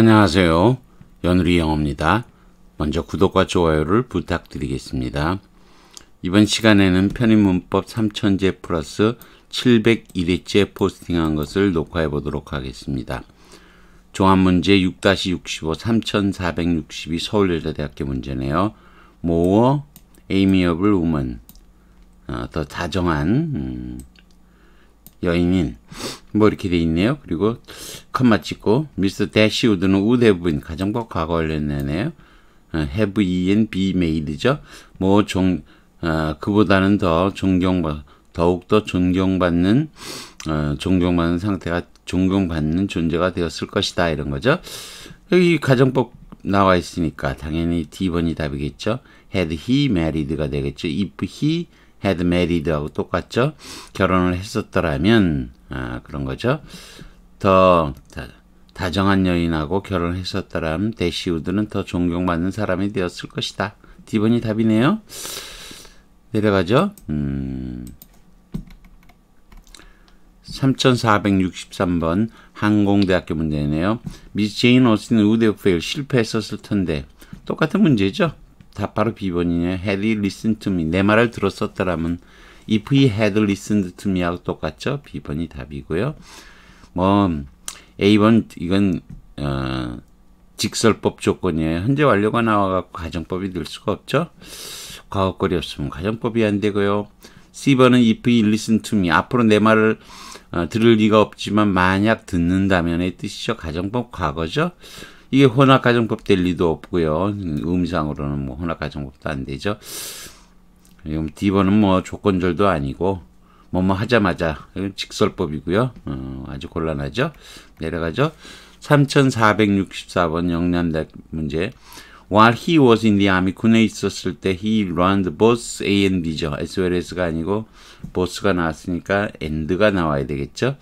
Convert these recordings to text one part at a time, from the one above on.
안녕하세요. 연우리 영어입니다. 먼저 구독과 좋아요를 부탁드리겠습니다. 이번 시간에는 편입문법 3000제 플러스 701회째 포스팅한 것을 녹화해 보도록 하겠습니다. 종합문제 6-65 3462 서울여자대학교 문제네요. 모어 에이미어블 우먼 더 다정한 음, 여인인 뭐 이렇게 돼 있네요. 그리고 콤마 치고 미스 터 대시 우드는 우드 해부인 가정법 과거 관련되네요. 해 어, a 이엔 비메 b 드죠뭐 종, 어, 그보다는 더 존경받, 더욱더 존경받는, 어, 존경받는 상태가 존경받는 존재가 되었을 것이다. 이런 거죠. 여기 가정법 나와 있으니까 당연히 D번이 답이겠죠. had he married가 되겠죠. if he had married하고 똑같죠. 결혼을 했었더라면, 아, 그런 거죠. 더 다정한 여인하고 결혼했었더라면 데시우드는 더 존경받는 사람이 되었을 것이다. 디번이 답이네요. 내려가죠. 음. 3463번 항공대학교 문제네요. 미스 제인 오스틴 우대오페일 실패했었을 텐데 똑같은 문제죠. 답 바로 B번이네요. Had he listened to me. 내 말을 들었었더라면 if he had listened to me 하고 똑같죠. B번이 답이고요. 뭐 A번 이건 어, 직설법 조건이에요. 현재 완료가 나와갖 가정법이 될 수가 없죠. 과거거리 없으면 가정법이 안 되고요. C번은 if you listen to me 앞으로 내 말을 어, 들을 리가 없지만 만약 듣는다면의 뜻이죠. 가정법 과거죠. 이게 혼합가정법 될 리도 없고요. 음상으로는 뭐 혼합가정법도 안 되죠. 지금 D번은 뭐 조건절도 아니고 뭐뭐 하자마자 직설법이고요. 어, 아주 곤란하죠. 내려가죠. 3464번 영남대 문제. While he was in the army, 군에 있었을 때 he learned both A and B죠. as well as가 아니고 both가 나왔으니까 and가 나와야 되겠죠.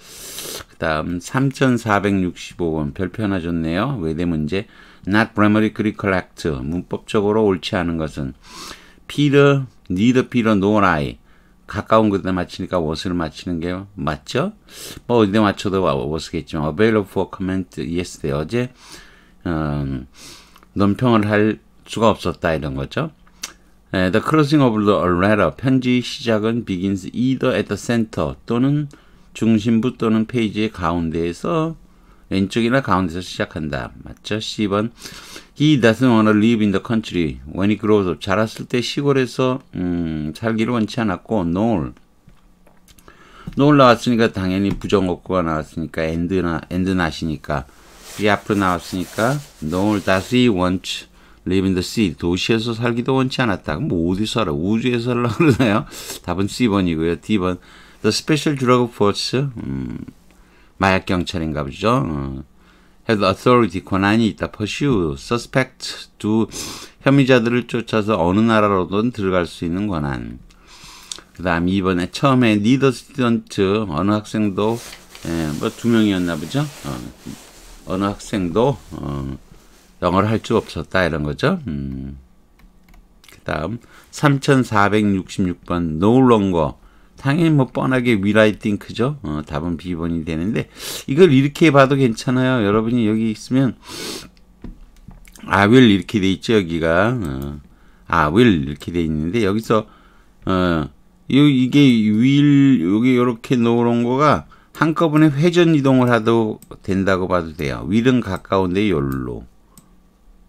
그 다음 3465번 별표 하나 줬네요. 외대 문제. Not grammatically correct. 문법적으로 옳지 않은 것은 Peter, neither Peter nor I. 가까운 곳에 맞히니까 was를 맞히는 게 맞죠? 뭐 어디에 맞춰도 was겠지만 available for comment yesterday 어제 음, 논평을 할 수가 없었다 이런 거죠. 에, the crossing of the letter 편지 시작은 begins either at the center 또는 중심부 또는 페이지의 가운데에서 왼쪽이나 가운데서 시작한다. 맞죠? 10번. He doesn't want to live in the country when he grows up. 자랐을 때 시골에서 음, 살기를 원치 않았고 nor. nor 나왔으니까 당연히 부정어구가 나왔으니까 and나 and 나시니까 이 앞으로 나왔으니까 nor does he want live in the sea. 도시에서 살기도 원치 않았다. 뭐 어디서 살아? 우주에서 살라 그러나요? 답은 C번이고요. D번. The special drug force. 음, 마약 경찰인가 보죠. 어. has authority 권한이 있다. pursue suspect 두 혐의자들을 쫓아서 어느 나라로든 들어갈 수 있는 권한. 그다음 이번에 처음에 니더 스튜던트 어느 학생도 예, 뭐두 명이었나 보죠. 어, 느 학생도 어, 영어를 할 줄 없었다 이런 거죠. 음. 그다음 3466번 no longer 당연히 뭐 뻔하게 위라이 띵크죠. 어, 답은 비번이 되는데 이걸 이렇게 봐도 괜찮아요. 여러분이 여기 있으면 I will 이렇게 돼 있죠. 여기가 어, I will 이렇게 돼 있는데 여기서 어, 이게 will 여기 이렇게 놓은 거가 한꺼번에 회전 이동을 하도 된다고 봐도 돼요. will은 가까운데 열로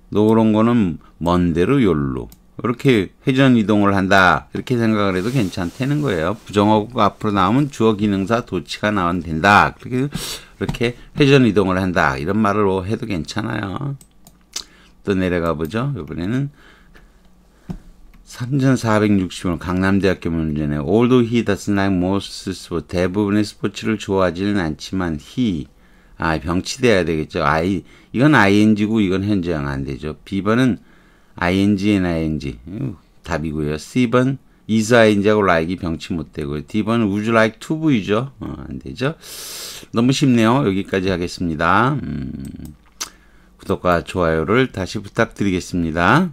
놓은 거는 먼데로 열로 이렇게 회전 이동을 한다 이렇게 생각을 해도 괜찮다는 거예요 부정어가 앞으로 나오면 주어 기능사 도치가 나온 된다 그렇게 이렇게 회전 이동을 한다 이런 말로 해도 괜찮아요 또 내려가 보죠 이번에는 3460원 강남대학교 문제네 Although he does not most s p o r t 대부분의 스포츠를 좋아하지는 않지만 he 아 병치돼야 되겠죠 I 이건 ing고 이건 현재형 안 되죠 비번은 ing, n, ing. 답이고요. C번 is, ing하고 like이 병치 못되고요. D번 would you like to v이죠. 어, 안되죠. 너무 쉽네요. 여기까지 하겠습니다. 음, 구독과 좋아요를 다시 부탁드리겠습니다.